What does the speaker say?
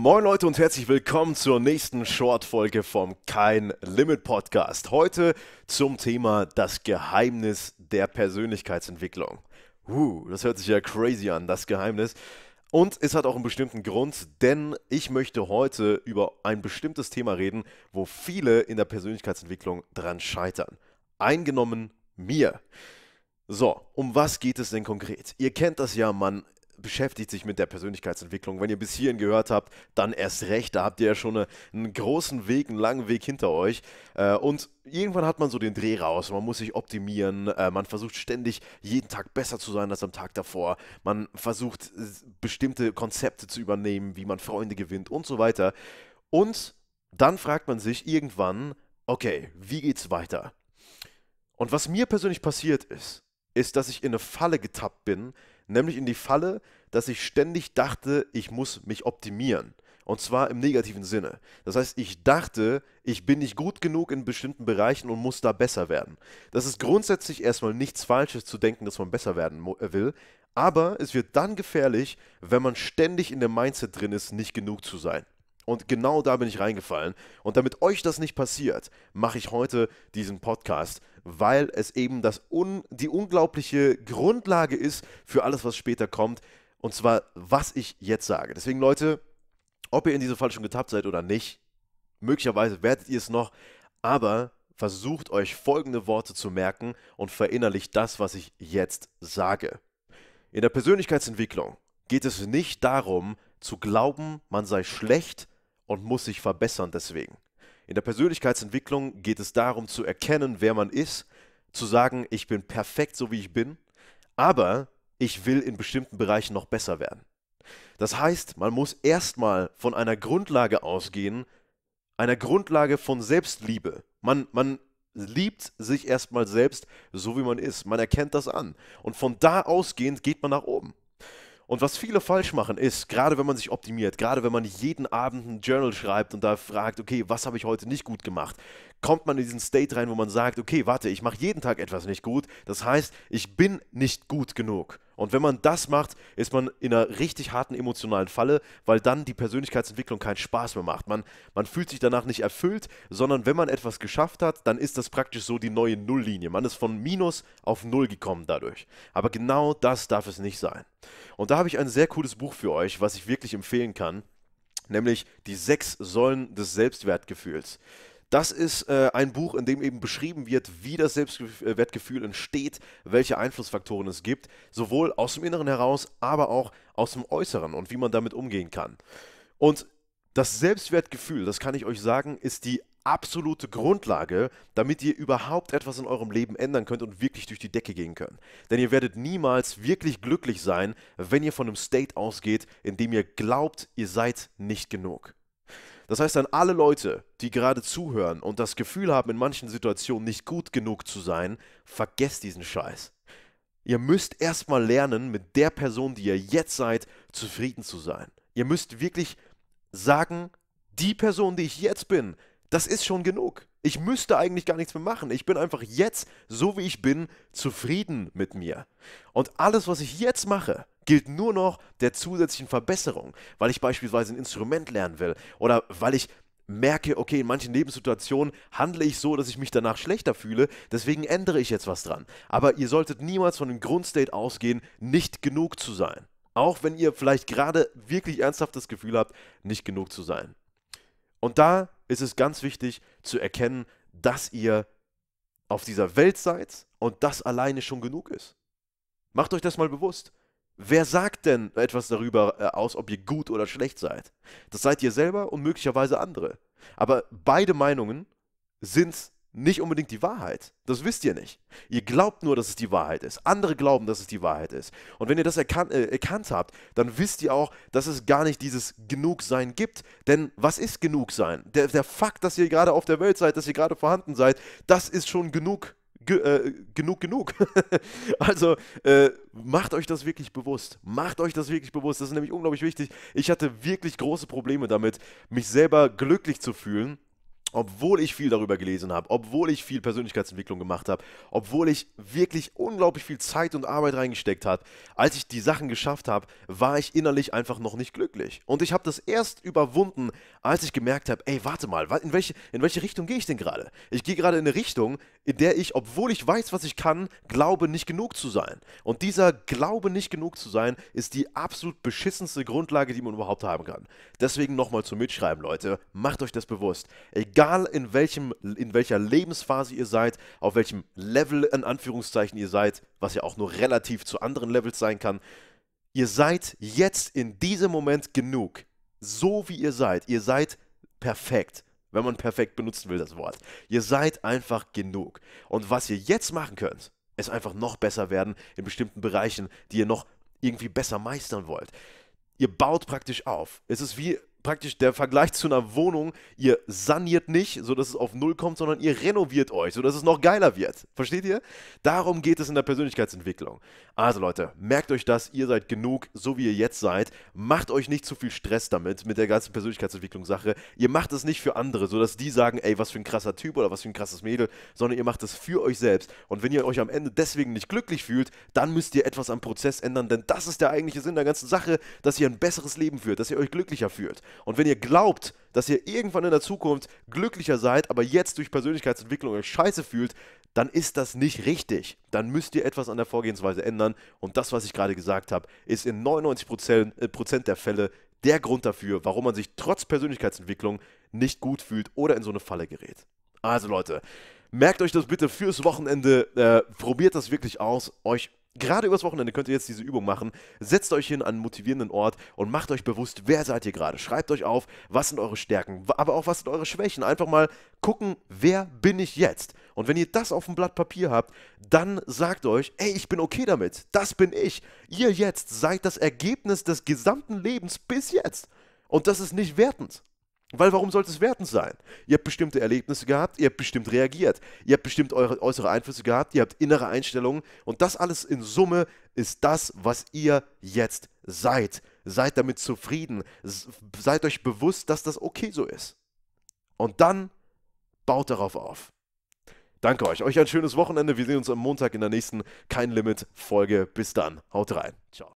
Moin Leute und herzlich willkommen zur nächsten Short-Folge vom Kein Limit Podcast. Heute zum Thema das Geheimnis der Persönlichkeitsentwicklung. Uh, das hört sich ja crazy an, das Geheimnis. Und es hat auch einen bestimmten Grund, denn ich möchte heute über ein bestimmtes Thema reden, wo viele in der Persönlichkeitsentwicklung dran scheitern. Eingenommen mir. So, um was geht es denn konkret? Ihr kennt das ja, man beschäftigt sich mit der Persönlichkeitsentwicklung. Wenn ihr bis hierhin gehört habt, dann erst recht, da habt ihr ja schon eine, einen großen Weg, einen langen Weg hinter euch. Äh, und irgendwann hat man so den Dreh raus, man muss sich optimieren, äh, man versucht ständig jeden Tag besser zu sein als am Tag davor, man versucht bestimmte Konzepte zu übernehmen, wie man Freunde gewinnt und so weiter. Und dann fragt man sich irgendwann, okay, wie geht's weiter? Und was mir persönlich passiert ist, ist, dass ich in eine Falle getappt bin, nämlich in die Falle, dass ich ständig dachte, ich muss mich optimieren. Und zwar im negativen Sinne. Das heißt, ich dachte, ich bin nicht gut genug in bestimmten Bereichen und muss da besser werden. Das ist grundsätzlich erstmal nichts Falsches zu denken, dass man besser werden äh, will. Aber es wird dann gefährlich, wenn man ständig in dem Mindset drin ist, nicht genug zu sein. Und genau da bin ich reingefallen. Und damit euch das nicht passiert, mache ich heute diesen Podcast, weil es eben das un die unglaubliche Grundlage ist für alles, was später kommt. Und zwar, was ich jetzt sage. Deswegen, Leute, ob ihr in diese Falle schon getappt seid oder nicht, möglicherweise werdet ihr es noch, aber versucht euch folgende Worte zu merken und verinnerlicht das, was ich jetzt sage. In der Persönlichkeitsentwicklung geht es nicht darum, zu glauben, man sei schlecht und muss sich verbessern deswegen. In der Persönlichkeitsentwicklung geht es darum zu erkennen, wer man ist, zu sagen, ich bin perfekt so wie ich bin, aber ich will in bestimmten Bereichen noch besser werden. Das heißt, man muss erstmal von einer Grundlage ausgehen, einer Grundlage von Selbstliebe. Man, man liebt sich erstmal selbst so, wie man ist. Man erkennt das an. Und von da ausgehend geht man nach oben. Und was viele falsch machen, ist, gerade wenn man sich optimiert, gerade wenn man jeden Abend ein Journal schreibt und da fragt, okay, was habe ich heute nicht gut gemacht, kommt man in diesen State rein, wo man sagt, okay, warte, ich mache jeden Tag etwas nicht gut. Das heißt, ich bin nicht gut genug. Und wenn man das macht, ist man in einer richtig harten emotionalen Falle, weil dann die Persönlichkeitsentwicklung keinen Spaß mehr macht. Man, man fühlt sich danach nicht erfüllt, sondern wenn man etwas geschafft hat, dann ist das praktisch so die neue Nulllinie. Man ist von Minus auf Null gekommen dadurch. Aber genau das darf es nicht sein. Und da habe ich ein sehr cooles Buch für euch, was ich wirklich empfehlen kann, nämlich die sechs Säulen des Selbstwertgefühls. Das ist äh, ein Buch, in dem eben beschrieben wird, wie das Selbstwertgefühl entsteht, welche Einflussfaktoren es gibt, sowohl aus dem Inneren heraus, aber auch aus dem Äußeren und wie man damit umgehen kann. Und das Selbstwertgefühl, das kann ich euch sagen, ist die absolute Grundlage, damit ihr überhaupt etwas in eurem Leben ändern könnt und wirklich durch die Decke gehen könnt. Denn ihr werdet niemals wirklich glücklich sein, wenn ihr von einem State ausgeht, in dem ihr glaubt, ihr seid nicht genug. Das heißt, an alle Leute, die gerade zuhören und das Gefühl haben, in manchen Situationen nicht gut genug zu sein, vergesst diesen Scheiß. Ihr müsst erstmal lernen, mit der Person, die ihr jetzt seid, zufrieden zu sein. Ihr müsst wirklich sagen, die Person, die ich jetzt bin, das ist schon genug. Ich müsste eigentlich gar nichts mehr machen. Ich bin einfach jetzt, so wie ich bin, zufrieden mit mir. Und alles, was ich jetzt mache, gilt nur noch der zusätzlichen Verbesserung, weil ich beispielsweise ein Instrument lernen will oder weil ich merke, okay, in manchen Lebenssituationen handle ich so, dass ich mich danach schlechter fühle, deswegen ändere ich jetzt was dran. Aber ihr solltet niemals von dem Grundstate ausgehen, nicht genug zu sein. Auch wenn ihr vielleicht gerade wirklich ernsthaft das Gefühl habt, nicht genug zu sein. Und da ist es ganz wichtig zu erkennen, dass ihr auf dieser Welt seid und das alleine schon genug ist. Macht euch das mal bewusst. Wer sagt denn etwas darüber äh, aus, ob ihr gut oder schlecht seid? Das seid ihr selber und möglicherweise andere. Aber beide Meinungen sind nicht unbedingt die Wahrheit. Das wisst ihr nicht. Ihr glaubt nur, dass es die Wahrheit ist. Andere glauben, dass es die Wahrheit ist. Und wenn ihr das erkan äh, erkannt habt, dann wisst ihr auch, dass es gar nicht dieses Genugsein gibt. Denn was ist Genugsein? Der, der Fakt, dass ihr gerade auf der Welt seid, dass ihr gerade vorhanden seid, das ist schon genug. Ge äh, genug, genug. also äh, macht euch das wirklich bewusst. Macht euch das wirklich bewusst. Das ist nämlich unglaublich wichtig. Ich hatte wirklich große Probleme damit, mich selber glücklich zu fühlen obwohl ich viel darüber gelesen habe, obwohl ich viel Persönlichkeitsentwicklung gemacht habe, obwohl ich wirklich unglaublich viel Zeit und Arbeit reingesteckt habe, als ich die Sachen geschafft habe, war ich innerlich einfach noch nicht glücklich. Und ich habe das erst überwunden, als ich gemerkt habe, ey, warte mal, in welche, in welche Richtung gehe ich denn gerade? Ich gehe gerade in eine Richtung, in der ich, obwohl ich weiß, was ich kann, glaube, nicht genug zu sein. Und dieser Glaube, nicht genug zu sein, ist die absolut beschissenste Grundlage, die man überhaupt haben kann. Deswegen nochmal zum Mitschreiben, Leute. Macht euch das bewusst. Egal in, welchem, in welcher Lebensphase ihr seid, auf welchem Level in Anführungszeichen ihr seid, was ja auch nur relativ zu anderen Levels sein kann, ihr seid jetzt in diesem Moment genug. So wie ihr seid. Ihr seid perfekt wenn man perfekt benutzen will, das Wort. Ihr seid einfach genug. Und was ihr jetzt machen könnt, ist einfach noch besser werden in bestimmten Bereichen, die ihr noch irgendwie besser meistern wollt. Ihr baut praktisch auf. Es ist wie praktisch der Vergleich zu einer Wohnung, ihr saniert nicht, sodass es auf Null kommt, sondern ihr renoviert euch, sodass es noch geiler wird. Versteht ihr? Darum geht es in der Persönlichkeitsentwicklung. Also Leute, merkt euch das, ihr seid genug, so wie ihr jetzt seid. Macht euch nicht zu viel Stress damit, mit der ganzen Persönlichkeitsentwicklungssache. Ihr macht es nicht für andere, sodass die sagen, ey, was für ein krasser Typ oder was für ein krasses Mädel, sondern ihr macht es für euch selbst. Und wenn ihr euch am Ende deswegen nicht glücklich fühlt, dann müsst ihr etwas am Prozess ändern, denn das ist der eigentliche Sinn der ganzen Sache, dass ihr ein besseres Leben führt, dass ihr euch glücklicher fühlt. Und wenn ihr glaubt, dass ihr irgendwann in der Zukunft glücklicher seid, aber jetzt durch Persönlichkeitsentwicklung euch scheiße fühlt, dann ist das nicht richtig. Dann müsst ihr etwas an der Vorgehensweise ändern. Und das, was ich gerade gesagt habe, ist in 99% äh, der Fälle der Grund dafür, warum man sich trotz Persönlichkeitsentwicklung nicht gut fühlt oder in so eine Falle gerät. Also Leute, merkt euch das bitte fürs Wochenende, äh, probiert das wirklich aus, euch Gerade übers Wochenende könnt ihr jetzt diese Übung machen. Setzt euch hin an einen motivierenden Ort und macht euch bewusst, wer seid ihr gerade. Schreibt euch auf, was sind eure Stärken, aber auch was sind eure Schwächen. Einfach mal gucken, wer bin ich jetzt? Und wenn ihr das auf dem Blatt Papier habt, dann sagt euch, ey, ich bin okay damit. Das bin ich. Ihr jetzt seid das Ergebnis des gesamten Lebens bis jetzt. Und das ist nicht wertend. Weil warum sollte es wertend sein? Ihr habt bestimmte Erlebnisse gehabt, ihr habt bestimmt reagiert, ihr habt bestimmt eure äußere Einflüsse gehabt, ihr habt innere Einstellungen und das alles in Summe ist das, was ihr jetzt seid. Seid damit zufrieden, seid euch bewusst, dass das okay so ist. Und dann baut darauf auf. Danke euch, euch ein schönes Wochenende. Wir sehen uns am Montag in der nächsten Kein Limit Folge. Bis dann, haut rein. Ciao.